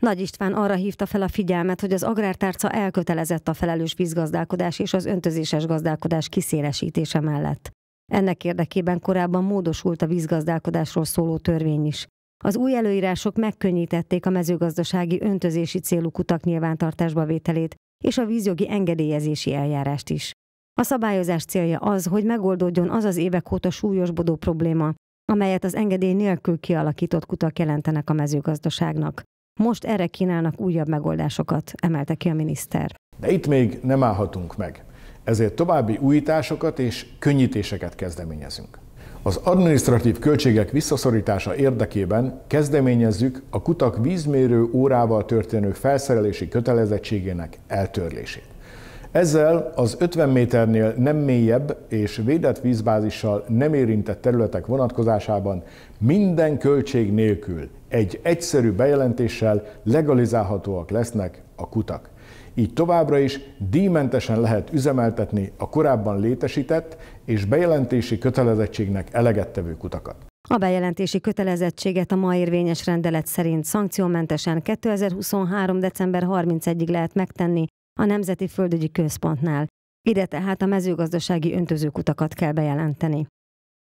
Nagy István arra hívta fel a figyelmet, hogy az agrártárca elkötelezett a felelős vízgazdálkodás és az öntözéses gazdálkodás kiszélesítése mellett. Ennek érdekében korábban módosult a vízgazdálkodásról szóló törvény is. Az új előírások megkönnyítették a mezőgazdasági öntözési célú kutak nyilvántartásba vételét és a vízjogi engedélyezési eljárást is. A szabályozás célja az, hogy megoldódjon az az évek óta súlyosbodó probléma, amelyet az engedély nélkül kialakított kutak jelentenek a mezőgazdaságnak. Most erre kínálnak újabb megoldásokat, emelte ki a miniszter. De itt még nem állhatunk meg, ezért további újításokat és könnyítéseket kezdeményezünk. Az administratív költségek visszaszorítása érdekében kezdeményezzük a kutak vízmérő órával történő felszerelési kötelezettségének eltörlését. Ezzel az 50 méternél nem mélyebb és védett vízbázissal nem érintett területek vonatkozásában minden költség nélkül egy egyszerű bejelentéssel legalizálhatóak lesznek a kutak. Így továbbra is díjmentesen lehet üzemeltetni a korábban létesített és bejelentési kötelezettségnek eleget kutakat. A bejelentési kötelezettséget a ma érvényes rendelet szerint szankciómentesen 2023. december 31-ig lehet megtenni a Nemzeti Földügyi Központnál. Ide tehát a mezőgazdasági öntözőkutakat kell bejelenteni.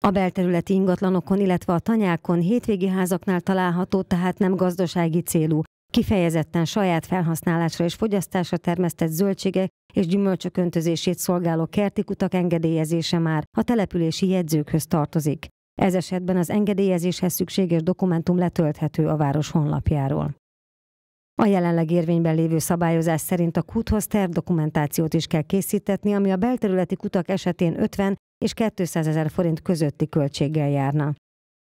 A belterületi ingatlanokon, illetve a tanyákon, hétvégi házaknál található, tehát nem gazdasági célú, kifejezetten saját felhasználásra és fogyasztásra termesztett zöldségek és gyümölcsök öntözését szolgáló kerti kutak engedélyezése már a települési jegyzőkhöz tartozik. Ez esetben az engedélyezéshez szükséges dokumentum letölthető a város honlapjáról. A jelenleg érvényben lévő szabályozás szerint a kúthoz tervdokumentációt is kell készítetni, ami a belterületi kutak esetén 50 és 200 ezer forint közötti költséggel járna.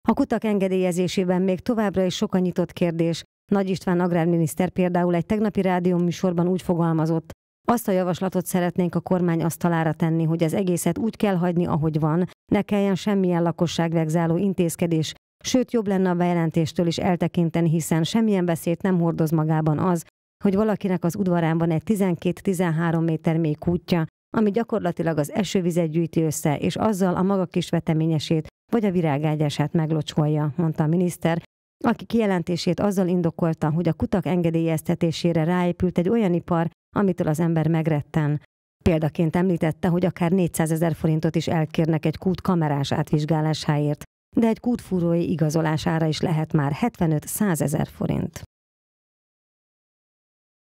A kutak engedélyezésében még továbbra is sok a nyitott kérdés. Nagy István agrárminiszter például egy tegnapi rádió műsorban úgy fogalmazott, azt a javaslatot szeretnénk a kormány asztalára tenni, hogy az egészet úgy kell hagyni, ahogy van, ne kelljen semmilyen lakosságvegzáló intézkedés, Sőt, jobb lenne a bejelentéstől is eltekinteni, hiszen semmilyen veszélyt nem hordoz magában az, hogy valakinek az udvarán van egy 12-13 méter mély kútja, ami gyakorlatilag az esővizet gyűjti össze, és azzal a maga kis veteményesét vagy a virágágyását meglocsolja, mondta a miniszter, aki kijelentését azzal indokolta, hogy a kutak engedélyeztetésére ráépült egy olyan ipar, amitől az ember megretten. Példaként említette, hogy akár 400 ezer forintot is elkérnek egy kút kamerás átvizsgálásáért de egy kútfúrói igazolására is lehet már 75-100 ezer forint.